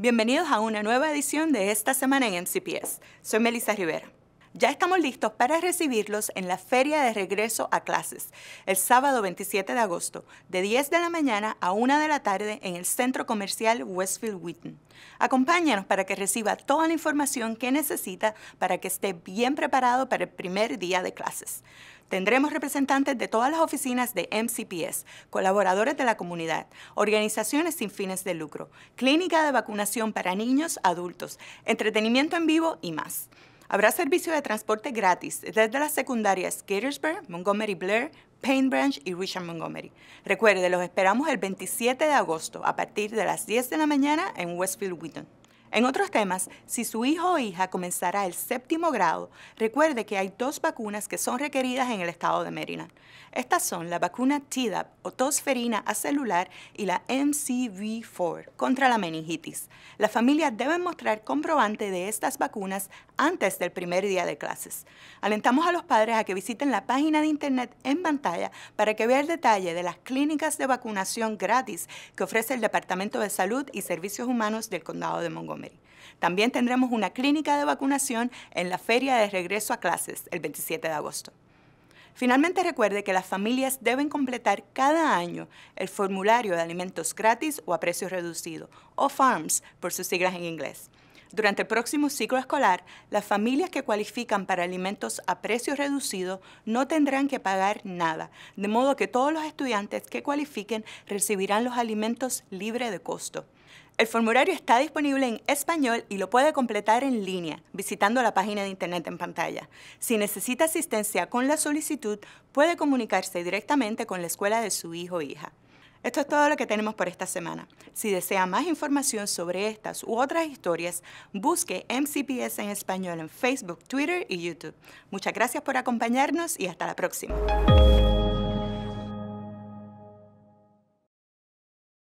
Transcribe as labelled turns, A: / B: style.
A: Bienvenidos a una nueva edición de esta semana en MCPS. Soy Melissa Rivera. Ya estamos listos para recibirlos en la Feria de Regreso a Clases, el sábado 27 de agosto, de 10 de la mañana a 1 de la tarde en el Centro Comercial Westfield Wheaton. Acompáñanos para que reciba toda la información que necesita para que esté bien preparado para el primer día de clases. Tendremos representantes de todas las oficinas de MCPS, colaboradores de la comunidad, organizaciones sin fines de lucro, clínica de vacunación para niños, adultos, entretenimiento en vivo y más. Habrá servicio de transporte gratis desde las secundarias Gettysburg, Montgomery Blair, Payne Branch y Richard Montgomery. Recuerde, los esperamos el 27 de agosto a partir de las 10 de la mañana en Westfield Wheaton. En otros temas, si su hijo o hija comenzará el séptimo grado, recuerde que hay dos vacunas que son requeridas en el estado de Maryland. Estas son la vacuna Tdap o tosferina acelular y la MCV4 contra la meningitis. Las familias deben mostrar comprobante de estas vacunas antes del primer día de clases. Alentamos a los padres a que visiten la página de internet en pantalla para que vea el detalle de las clínicas de vacunación gratis que ofrece el Departamento de Salud y Servicios Humanos del Condado de Montgomery. También tendremos una clínica de vacunación en la feria de regreso a clases el 27 de agosto. Finalmente recuerde que las familias deben completar cada año el formulario de alimentos gratis o a precio reducido, o FARMS por sus siglas en inglés. Durante el próximo ciclo escolar, las familias que cualifican para alimentos a precio reducido no tendrán que pagar nada, de modo que todos los estudiantes que cualifiquen recibirán los alimentos libre de costo. El formulario está disponible en español y lo puede completar en línea, visitando la página de internet en pantalla. Si necesita asistencia con la solicitud, puede comunicarse directamente con la escuela de su hijo o hija. Esto es todo lo que tenemos por esta semana. Si desea más información sobre estas u otras historias, busque MCPS en español en Facebook, Twitter y YouTube. Muchas gracias por acompañarnos y hasta la próxima.